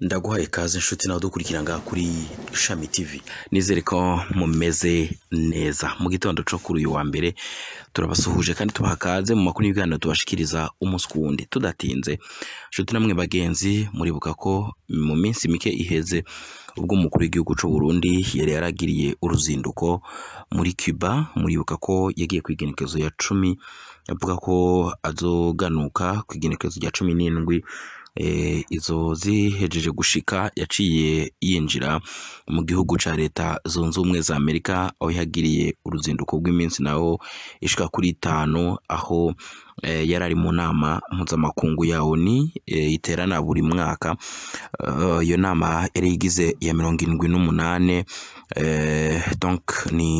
ndaguhaye ikaze inshuti nawe dukurikirana kuri shami tv nizere ko mumeze neza mu gitondo cyo kuri uyu wa mbere turabasuhuje kandi tubaha ikaze mu makuru y'ibiganiro tubashikiriza umunsi ku wundi tudatinze inshuti namwe bagenzi muribuka ko mu minsi mike iheze ubwo umukuru w'igihugu cy'u Burundi yari yaragiriye uruzinduko muri Cuba muribuka ko yagiye ku igenekerezo ya cumi avuga ko azoganuka ku igenekerezo rya cumi n'indwi Eh, izo zihejeje gushika yaciye yinjira mu gihugu cya leta zunze ubumwe za amerika aho yagiriye uruzinduko rw'iminsi nawo ishika kuri itanu aho eh, yari ari mu nama mpuzamakungu ya oni eh, iterana buri mwaka iyo nama yari igize ya mirongo irindwi n'umunani ni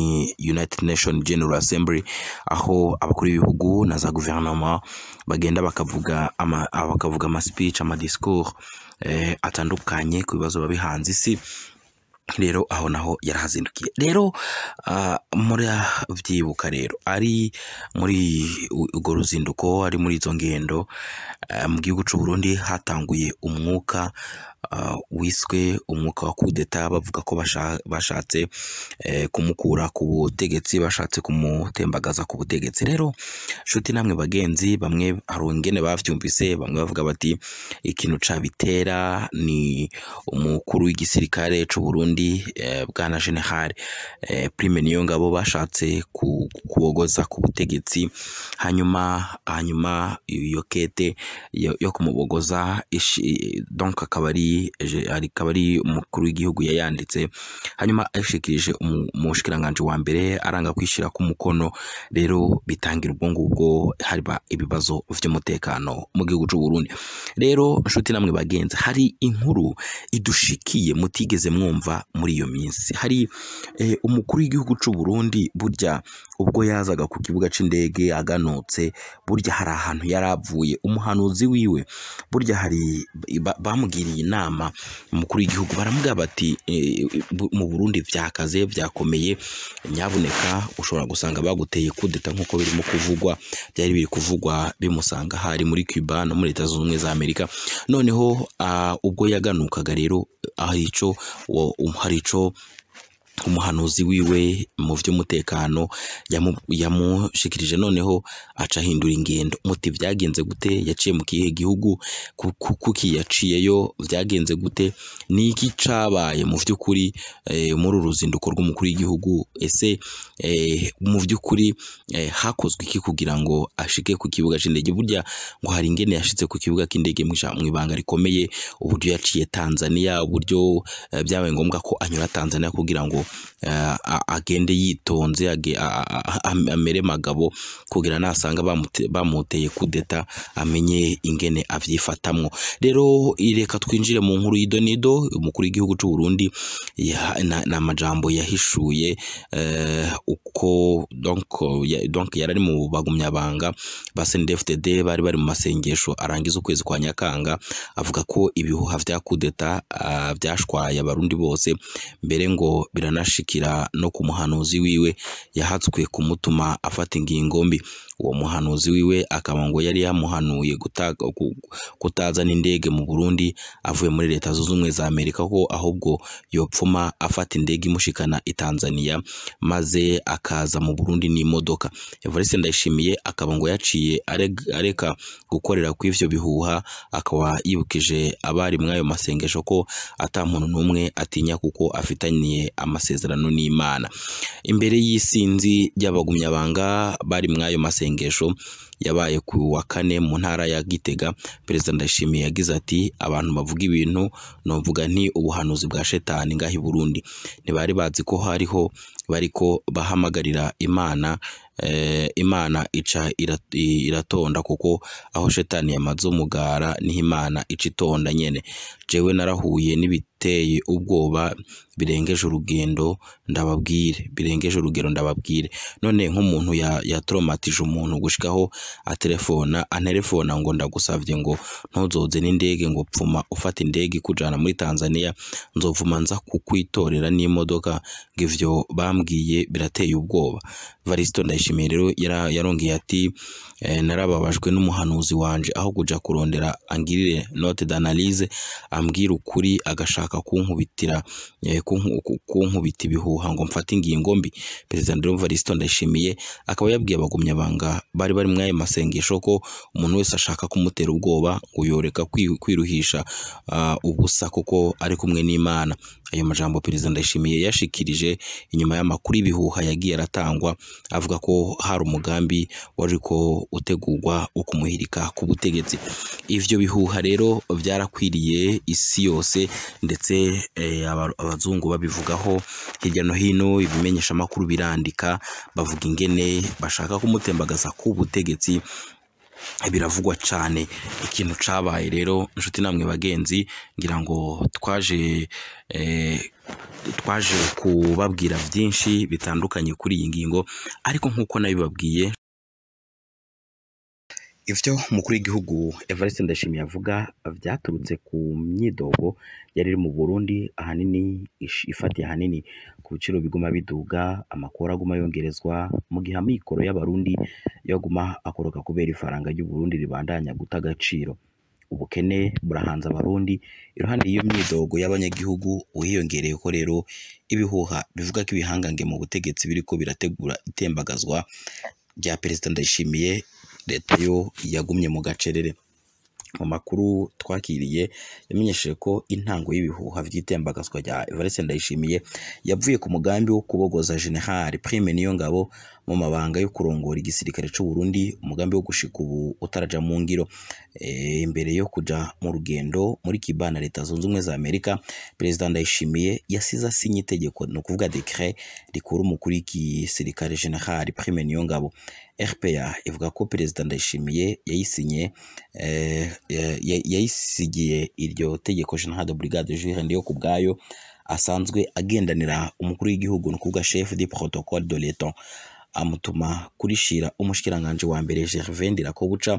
united nation general assembly aho abakuru b'ibihugu na za guverinoma bagenda bakavuga ama bakavuga amasipici amadisikoru eh, atandukanye ku bibazo biba isi rero aho naho yarahazindukiye rero muri ah, murabyibuka rero ari muri urwo ruzinduko ari muri izo ngendo eh, mu gihugu cy'u Burundi hatanguye umwuka Ah, wiswe umwuka wa kudeta bavuga ko bashatse eh, kumukura ku butegetsi bashatse kumutembagaza ku butegetsi rero shuti namwe bagenzi bamwe hari ingene babyumvise bamwe bavuga bati ikintu cyabitera ni umukuru w'igisirikare cy'u Burundi eh, bwana general eh, prime niyo ngabo bashatse kubogoza ku butegetsi hanyuma hanyuma iyo kete yo kumubogoza donc akaba ari iyi akaba ari umukuru w'igihugu yayanditse hanyuma ayishikirije umushikiranganji wa mbere aranga kwishyira ku mukono rero bitangira ubwo ngubwo haba ibibazo by'umutekano mu gihugu cy'u Burundi rero nshuti namwe bagenzi hari inkuru idushikiye mutigeze mwumva muri iyo minsi hari eh, umukuru w'igihugu cy'u Burundi burya ubwo yazaga ku kibuga cy'indege aganutse burya hari ahantu yari avuye umuhanuzi wiwe burya hari bamugiriye inama inama umukuru w'igihugu baramubwira bati e, mu burundi byakaze byakomeye nyabuneka ushobora gusanga baguteye kudeta nk'uko birimo kuvugwa byari biri kuvugwa bimusanga hari muri cuba no muri leta zunze ubumwe za amerika noneho ubwo yaganukaga rero hari ico hari ico umuhanuzi wiwe mu by'umutekano yamushikirije noneho aca ahindura ingendo muti byagenze gute yaciye mu kihe gihugu kuki yaciyeyo byagenze gute ni iki cabaye mu by'ukuri eh, muri uru ruzinduko rw'umukuru w'igihugu ese eh, mu by'ukuri eh, hakozwe iki kugira ngo ashike ku kibuga cy'indege burya ngo hari ingene yashyitse ku kibuga cy'indege mu ibanga rikomeye uburyo yaciye Tanzania uburyo byabaye ngombwa ko anyura Tanzania kugira ngo Eh, agende yitonze amere magabo kugira nasanga bamuteye kudeta amenye ingene abyifatamwo rero ireka twinjire mu nkuru y'idonido umukuru w'igihugu cy'u Burundi ni amajambo yahishuye eh, uko donc yarari mu bagumyabanga ba cndd bari bari mu masengesho arangiza ukwezi kwa Nyakanga avuga ko ibihuha vya kudeta byashwaye ah, abarundi bose mbere ngo birana anashikira no ku muhanuzi wiwe yahatswe kumutuma afata ingingo mbi uwo muhanuzi wiwe akaba ngo yari yamuhanuye kutazana indege mu Burundi avuye muri leta zunze ubumwe za Amerika ko ahubwo yopfuma afata indege imushikana i Tanzania maze akaza mu Burundi n'imodoka Evariste Ndayishimiye akaba ngo yaciye areka gukorera kw'ivyo bihuha akaba yibukije abari mw'ayo masengesho ko ata muntu n'umwe atinya kuko afitaniye amasezerano n'Imana imbere y'isinzi ry'abagumyabanga bari mw'ayo masengesho masengesho yabaye ku wa kane mu ntara ya Gitega Perezida Ndayishimiye yagize ati abantu bavuga ibintu novuga nti ubuhanuzi bwa shetani ngaha i Burundi ntibari bazi ko hariho bariko bahamagarira Imana eh, Imana ica iratonda kuko aho shetani yamaze umugara niho Imana ica itonda nyene jewe narahuye n'ibiteye ubwoba birengeje urugendo ndababwire birengeje urugero ndababwire none nk'umuntu yatromatije umuntu gushikaho atelefona anterefona ngo ndagusabye ngo ntuzoze n'indege ngo pfuma ufata indege ikujana muri Tanzania nzovuma nza kukwitorera n'imodoka ngo ivyo bambwiye birateye ubwoba Varisto Ndayishimiye rero yarongeye ati eh, narababajwe n'umuhanuzi wanje aho kuja kurondera angirire note d'analyse ambwira ukuri agashaka kunkubitira eh, kunkubita ibihuha ngo mfate ingingo mbi Perezida Ndayishimiye akaba yabwiye abagumyabanga bari bari mwayo masengesho ko umuntu wese ashaka kumutera ubwoba ngo yoreka kwiruhisha ah, ubusa kuko ari kumwe n'imana ayo majambo perezida ndayishimiye yashikirije inyuma y'amakuru y'ibihuha yagiye aratangwa avuga ko hari umugambi wari ko utegurwa wo kumuhirika ku butegetsi ibyo bihuha rero byarakwiriye isi yose ndetse eh, abazungu babivugaho hirya no hino ibimenyeshamakuru birandika bavuga ingene bashaka kumutembagaza ku butegetsi isi eh, biravugwa cyane ikintu cyabaye rero inshuti namwe bagenzi ngira ngo twaje eh, twaje kubabwira byinshi bitandukanye kuri iyi ngingo ariko nk'uko nabibabwiye Ibyo umukuru w'igihugu Evariste Ndayishimiye avuga byaturutse ku myidogo yari iri mu Burundi ahanini ifatiye ahanini ku biciro biguma biduga, amakuru aguma yongerezwa mu gihe amikoro y'Abarundi yo aguma akoroka kubera ifaranga ry'Uburundi ribandanya guta agaciro. Ubukene burahanze Abarundi, iruhande y'iyo myidogo y'abanyagihugu uhiyongereyeho rero ibihuha bivuga ko ibihangange mu butegetsi ko birategura itembagazwa rya Perezida Ndayishimiye leta yo yagumye mu gacerere mu makuru twakiriye yamenyesheje ko intango y'ibihuha by'itembagazwa rya Evariste Ndayishimiye yavuye ku mugambi wo kubogoza General Prime niyo Niyongabo mu mabanga yo kurongora igisirikare cy'u Burundi umugambi wo gushika ubu utaraja mu ngiro e, eh, imbere yo kuja mu rugendo muri Kibana Leta Zunze Ubumwe za Amerika Perezida Ndayishimiye yasize asinye itegeko no kuvuga decret rikura umukuru w'igisirikare General Prime Niyongabo RPA ivuga ko Perezida Ndayishimiye yayisinye eh, yayisigiye iryo tegeko General de Brigade Jules yo kubwayo asanzwe agendanira umukuru w'igihugu no kuvuga chef de protocole de l'État amutuma kuri Shira umushikiranganji wa mbere Gervais Ndirakobuca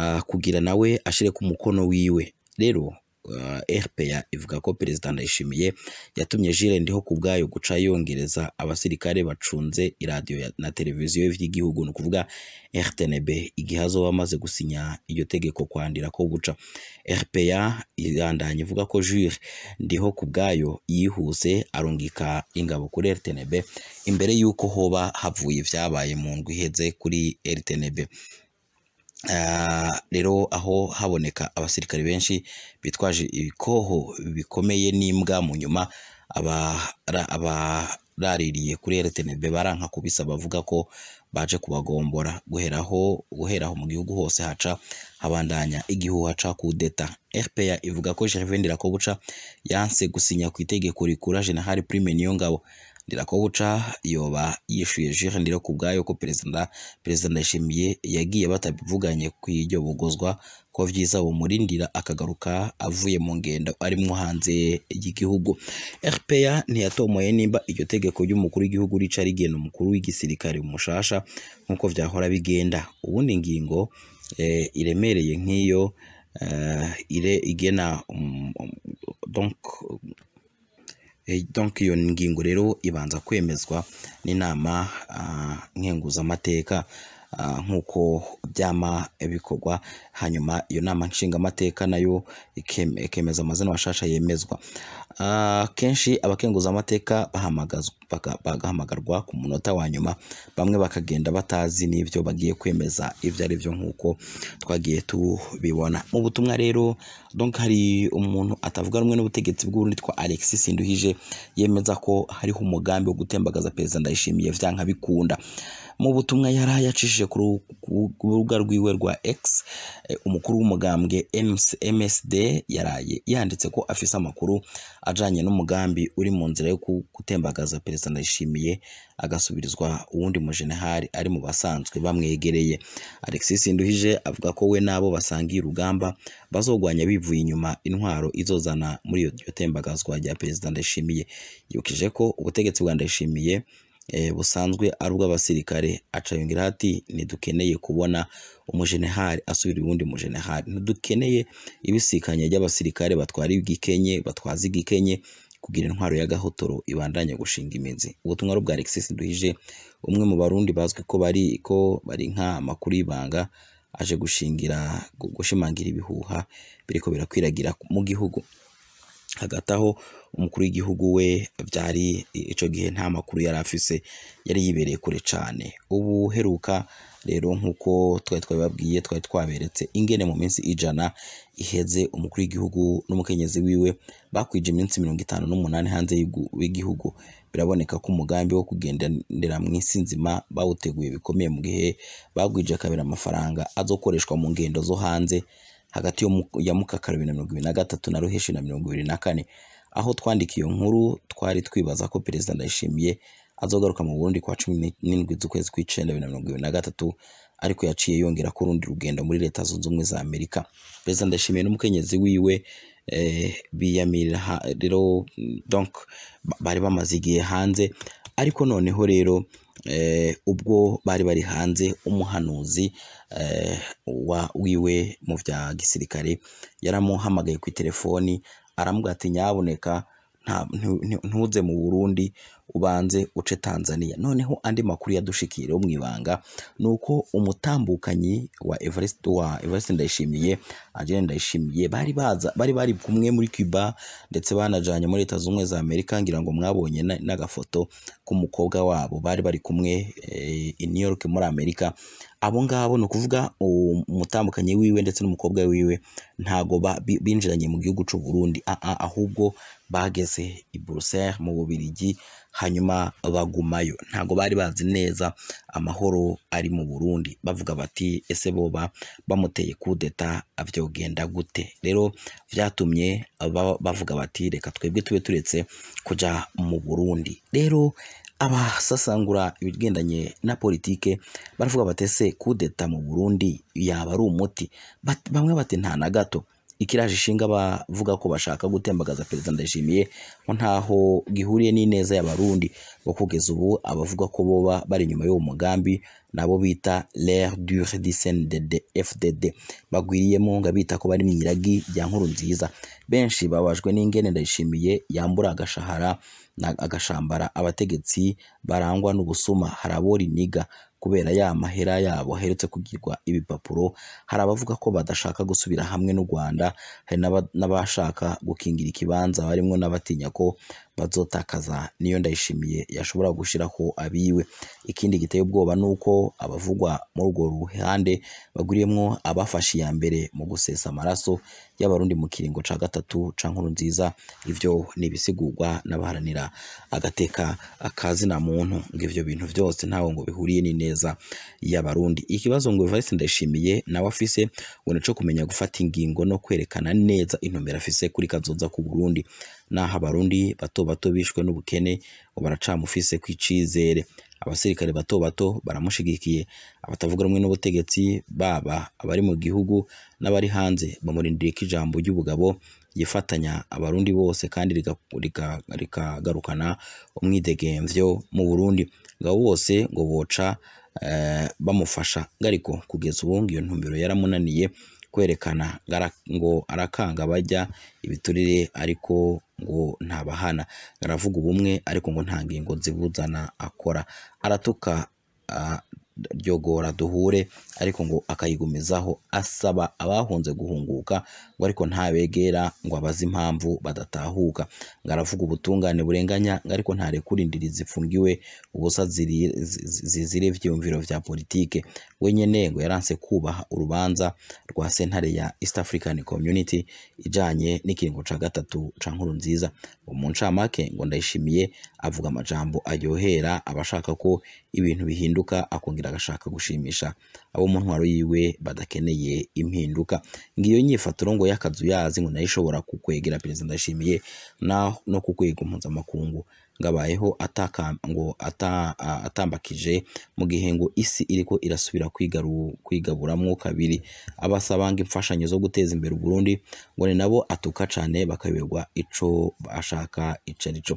ah, kugira nawe ku mukono wiwe rero rpa ivuga ko perezida ndayishimiye yatumye jire ndiho ku bwayo guca yongereza abasirikare bacunze iradiyo na televiziyo by'igihugu ni ukuvuga rtnb igihe azoba gusinya iyo tegeko kwandira ko buca rpa irandanye ivuga ko jure ndiho ku bwayo yihuse arungika ingabo kuri rtnb imbere y'uko hoba havuye ibyabaye mu ndwi iheze kuri rtnb Eh, rero aho haboneka abasirikare benshi bitwaje ibikoho bikomeye n'imbwa mu nyuma abaraririye kuri eretenebe barankakubisa bavuga ko baje kubagombora guheraho guheraho mu gihugu hose haca habandanya igihuha ca kudeta RPA ivuga ko Gervais yanse gusinya ku itegeko rikura General Prime niyo Niyongabo Ntirakobuca yoba yishuye Jire Ndirakubwayo ko Perezida Perezida Ndayishimiye yagiye batabivuganye ku bugozwa ko vyiza murindira akagaruka avuye mu ngendo arimwo hanze y'igihugu RPA ntiyatomoye nimba iryo tegeko ry'umukuru w'igihugu rica rigena umukuru w'igisirikare umushasha nk'uko vyahora bigenda ubundi ngingo eh, iremereye nk'iyo eh, ire igena mm, mm, donc Eh, donke iyo ngingo rero ibanza kwemezwa n'inama ah, nkenguzamateka ah, nk'uko byama bikorwa hanyuma iyo nama nshingamateka nayo ikemeza amazina mashasha yemezwa. akenshi ah, abakenguza amateka bagahamagarwa ku munota wa nyuma bamwe bakagenda batazi n'ibyo bagiye kwemeza ibyo ari byo nk'uko twagiye tubibona mu butumwa rero hari umuntu atavuga rumwe n'ubutegetsi bw'urundi twa Alexis Sinduhije yemeza ko hariho umugambi wo gutembagaza perezida ndayishimiye byanga bikunda mu butumwa yari yacishije ku rubuga rwiwe rwa X eh, umukuru w'umugambwe MSD yaraye yanditse ko afise amakuru ajanye n'umugambi uri mu nzira yo gutembagaza perezida Ndayishimiye agasubirizwa uwundi mujenerali ari mu basanzwe bamwegereye Alexis Nduhije avuga ko we nabo basangiye urugamba bazogwanya bivuye inyuma intwaro izozana muri iyo tembagazwa rya perezida Ndayishimiye yibukije ko ubutegetsi bwa Ndayishimiye Eh, busanzwe ari ubw'abasirikare aca yongeraho ati ntidukeneye kubona umujenehari asubira ubundi mujenehari ntidukeneye ibisikanye by’abasirikare batwara igikenye batwaza igikenye kugira intwaro y'agahotoro ibandanye gushinga imizi ubutumwa bwa Alexis Nduhije umwe mu barundi bazwi ko bari ko bari nka makuru y'ibanga aje gushingira gushimangira ibihuha biriko birakwiragira mu gihugu hagati aho umukuru w'igihugu we byari icyo gihe nta makuru yari afise yari yibereye kure cyane ubu uheruka rero nk'uko twari twabibabwiye twari twaberetse ingene mu minsi ijana iheze umukuru w'igihugu n'umukenyezi wiwe bakwije iminsi mirongo itanu n'umunani hanze y'igihugu biraboneka ko umugambi wo kugendera mu isi nzima bawuteguye bikomeye mu gihe bagwije akabera amafaranga azokoreshwa mu ngendo zo hanze hagati ya mukaka bibiri na mirongo ibiri na gatatu na ruheshi na mirongo ibiri na kane aho twandika iyo nkuru twari twibaza ko perezida ndayishimiye azogaruka mu burundi kwa cumi n'indwi z'ukwezi kw'icenda bibiri na mirongo ibiri na gatatu ariko yaciye yongera ko rundi rugendo muri leta zunze ubumwe za amerika perezida ndayishimiye n'umukenyezi wiwe eh, biyamirira rero donc bari bamaze igihe hanze ariko noneho rero eh, ubwo bari bari hanze umuhanuzi eh, wiwe mu bya gisirikare yaramuhamagaye ku telefoni aramubwira ati nyabuneka ntuze mu Burundi ubanze uce Tanzania noneho andi makuru yadushikiriyeho mu ibanga ni uko umutambukanyi wa Everest wa Everest Ndayishimiye Agenda Ndayishimiye bari baza bari bari kumwe muri Cuba ndetse banajanye muri Leta Zunze za Amerika ngira ngo mwabonye n'agafoto k'umukobwa wabo bari bari kumwe eh, i New York muri Amerika abo ngabo ni ukuvuga um, umutambukanyi wiwe ndetse n'umukobwa wiwe ntago binjiranye mu gihugu cy'u Burundi ahubwo bageze i Bruxelles mu Bubiligi hanyuma bagumayo ntabwo bari bazi neza amahoro ari mu Burundi bavuga bati ese boba bamuteye kudeta abyogenda gute rero byatumye bavuga bati reka twebwe tube turetse kujya mu Burundi rero abasasangura ibigendanye na politike baravuga batese kudeta mu Burundi yaba ari umuti bamwe bati nta na gato ikiraje ishinga abavuga ko bashaka gutembagaza perezida ndayishimiye ngo ntaho gihuriye n'ineza y'abarundi bo kugeza ubu abavuga ko boba bari inyuma y'uwo mugambi nabo bita l'ère dure du FDD bagwiriyemo ngo bita ko bari mu iragi rya nkuru nziza benshi babajwe n'ingene ndayishimiye yambura agashahara agashambara abategetsi barangwa n'ubusuma hari abo riniga kubera ya mahera yabo aherutse kugirwa ibipapuro, hari abavuga ko badashaka gusubira hamwe n'u Rwanda, hari n'abashaka gukingira ikibanza, barimo n'abatinya ko bazotakaza n'iyo ndayishimiye yashobora gushyiraho abiwe, ikindi giteye ubwoba ni uko abavugwa muri urwo ruhande baguriyemo abafashe iya mbere mu gusesa amaraso y'abarundi mu kiringo ca gatatu ca nziza ibyo ni ibisigurwa n'abaharanira agateka akazina muntu ngo ivyo bintu byose ntawo ngo bihuriye n'ineza y'abarundi, ikibazo ngo Evariste Ndayishimiye nawe afise ngo nico kumenya gufata ingingo no kwerekana neza intumbero afise kuri kazoza k'u Burundi, naho abarundi bato bato bato bishwe n'ubukene ngo baracamufise kw'icizere abasirikare bato bato baramushigikiye abatavuga rumwe n'ubutegetsi baba abari mu gihugu n'abari hanze bamurindiriye ko ijambo ry'ubugabo yifatanya abarundi bose kandi rikagarukana umwidegemvyo mu Burundi ngabo bose ngo boca eh, bamufasha ariko kugeza ubu ngiyo ntumbero yaramunaniye kwerekana ngo arakanga bajya ibiturire ariko ngo ntabahana aravuga ubumwe ariko ngo nta ngingo zibuzana akora aratuka ah, ryogora duhure ariko ngo akayigumizaho asaba abahunze guhunguka ngo ariko ntabegera ngo abaze impamvu badatahuka ngo aravuga ubutungane burenganya ngo ariko ntarekurindiri zifungiwe ubusa zizire ibyumviro bya politiki we nyene ngo yaranse kubaha urubanza rwa sentare ya East African Community ijyanye n'ikiringo ca gatatu ca nkuru nziza mu ngo ndayishimiye avuga amajambo aryohera abashaka ko ibintu bihinduka akongera akagira agashaka gushimisha abo mu ntwaro yiwe badakeneye impinduka ngiyo nyifatiro ngo y'akazu yazi ngo nayo ishobora kukwegera perezida ndashimiye no ku rwego mpuzamakungu ngo abayeho ngo atambakije mu gihe ngo isi iri ko irasubira kwigaburamwo kabiri abasaba ngo imfashanyo zo guteza imbere Burundi ngo ni nabo atuka cyane bakayoberwa ico ashaka ico arico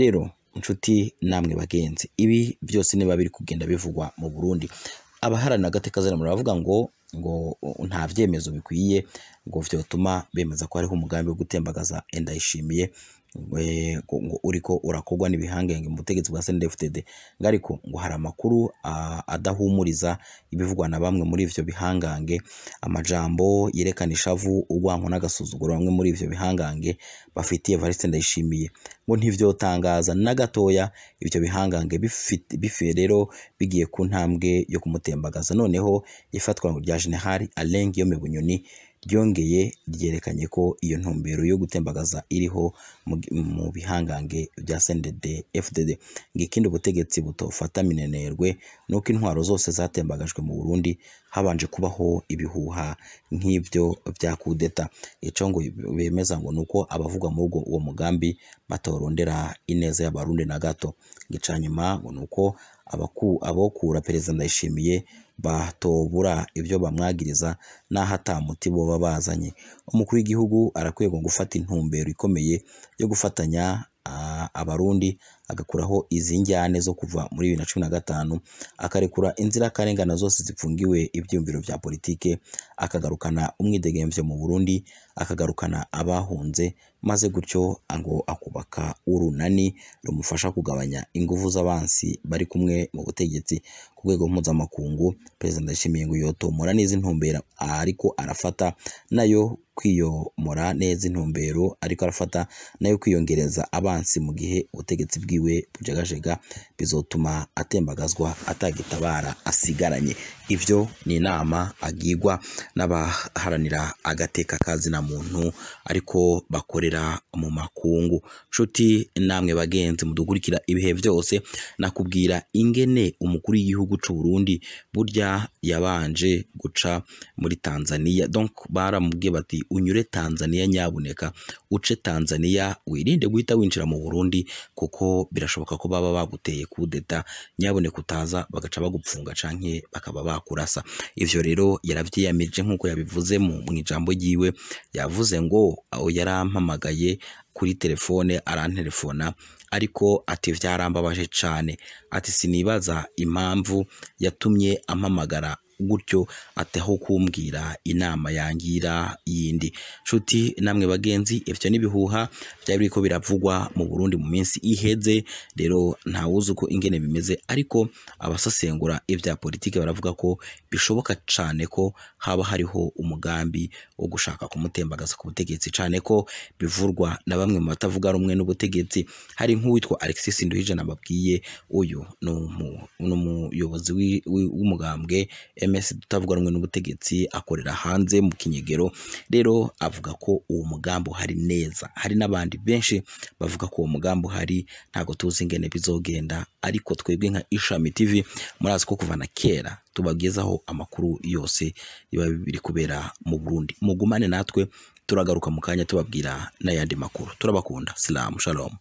rero nshuti namwe bagenzi ibi byose niba biri kugenda bivugwa mu burundi abaharana agati kazanamura baravuga ngo ngo nta byemezo bikwiye ngo byatuma bemeza ko hariho umugambi wo gutembagaza endayishimiye ngo uriko urakorwa n'ibihangenge mu butegetsi bwa snfd ariko ngo hari amakuru adahumuriza ibivugwa na bamwe muri ivyo bihangange amajambo yerekana ishavu urwanko n'agasuzuguro bamwe muri ivyo bihangange bafitiye Evariste Ndayishimiye ngo ntivyotangaza na gatoya ivyo bihangange bifiye rero bigiye ku ntambwe yo kumutembagaza noneho ifatwa rya General Alain Guillaume Bunyoni ryongeye ryerekanye ko iyo ntumbero yo gutembagaza iriho mu bihangange bya CNDD FDD ngo ikindi ubutegetsi butofata minenerwe nuko intwaro zose zatembagajwe mu Burundi habanje kubaho ibihuha nk'ibyo bya kudeta ico ngo bemeza ngo nuko abavuga muri uwo mugambi batorondera ineza y'abarundi na gato gica nyuma ngo nuko abokura perezida Ndayishimiye batobura ibyo bamwagiriza n'aho ata muti boba bazanye, umukuru w'igihugu arakwiye gufata intumbero ikomeye yo gufatanya abarundi agakuraho izi njyane zo kuva muri bibiri na cumi na gatanu akarekura inzirakarengane zose zifungiwe ibyiyumviro bya politiki akagarukana umwidegemvyo mu Burundi akagarukana abahunze maze gutyo ngo akubaka urunani rumufasha kugabanya ingufu z'abansi bari kumwe mu butegetsi ku rwego mpuzamakungu perezida ndayishimiye ngo yotomora n'izi ntumbera ariko arafata nayo kwiyomora neza intumbero ariko arafata n'ayo kwiyongereza abansi mu gihe ubutegetsi bwiwe bujagajega bizotuma atembagazwa atagitabara asigaranye ibyo ni inama agigwa n'abaharanira agateka na muntu ariko bakorera mu makungu nshuti namwe bagenzi mudukurikira ibihe byose nakubwira ingene umukuru w'igihugu cy'u Burundi burya yabanje guca muri Tanzania donc baramubwiye bati unyure Tanzania nyabuneka uce Tanzania wirinde guhita winjira mu Burundi kuko birashoboka ko baba baguteye kudeta nyabuneka utaza bagaca bagupfunga canke bakaba bakurasa ivyo rero yaravyiyamirije nk'uko yabivuze mu ijambo ryiwe yavuze ngo aho yarampamagaye kuri telefone arantelefona ariko ati byarambabaje cyane ati sinibaza impamvu yatumye ampamagara gutyo ateho kumbwira inama yangira yindi nshuti namwe bagenzi ibyo n'ibihuha byari biriko biravugwa mu Burundi mu minsi iheze rero nta wuzi uko ingene bimeze ariko abasesengura ibya politiki baravuga ko bishoboka cyane ko haba hariho umugambi wo gushaka kumutembagaza ku butegetsi cyane ko bivurwa na bamwe mu batavuga rumwe n'ubutegetsi hari nk'uwitwa Alexis Nduhije nababwiye uyu ni umuyobozi w'umugambwe Messi utavuga rumwe n'ubutegetsi akorera hanze mu kinyegero rero avuga ko uwo mugambi uhari neza hari n'abandi benshi bavuga ko uwo mugambi uhari ntabwo tuzi ingene bizogenda ariko twebwe nka Ishami TV murazi ko kuva na kera tubagezaho amakuru yose biba biri kubera mu Burundi mugumane natwe turagaruka mu kanya tubabwira n'ayandi makuru turabakunda silamu shalom